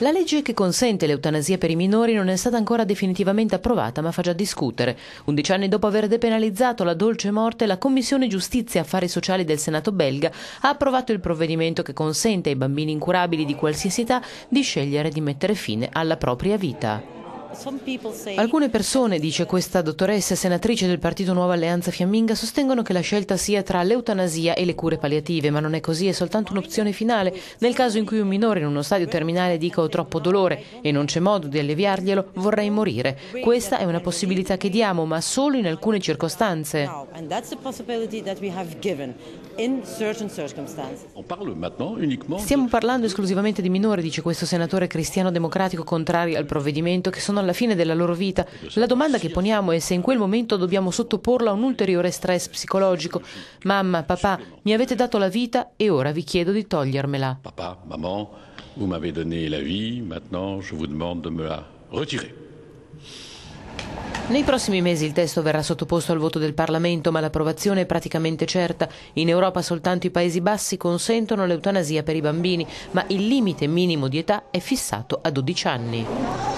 La legge che consente l'eutanasia per i minori non è stata ancora definitivamente approvata, ma fa già discutere. Undici anni dopo aver depenalizzato la dolce morte, la Commissione Giustizia e Affari Sociali del Senato belga ha approvato il provvedimento che consente ai bambini incurabili di qualsiasi età di scegliere di mettere fine alla propria vita. Alcune persone, dice questa dottoressa senatrice del Partito Nuova Alleanza Fiamminga, sostengono che la scelta sia tra l'eutanasia e le cure palliative, ma non è così, è soltanto un'opzione finale. Nel caso in cui un minore in uno stadio terminale dica ho troppo dolore e non c'è modo di alleviarglielo, vorrei morire. Questa è una possibilità che diamo, ma solo in alcune circostanze. Stiamo parlando esclusivamente di minori, dice questo senatore cristiano democratico contrario al provvedimento, che sono arriveranno alla fine della loro vita. La domanda che poniamo è se in quel momento dobbiamo sottoporla a un ulteriore stress psicologico. Mamma, papà, mi avete dato la vita e ora vi chiedo di togliermela. Papà, mamma, vous m'avez donné la vie, maintenant je vous demande de me la retirer. Nei prossimi mesi il testo verrà sottoposto al voto del Parlamento, ma l'approvazione è praticamente certa. In Europa soltanto i Paesi Bassi consentono l'eutanasia per i bambini, ma il limite minimo di età è fissato a 12 anni.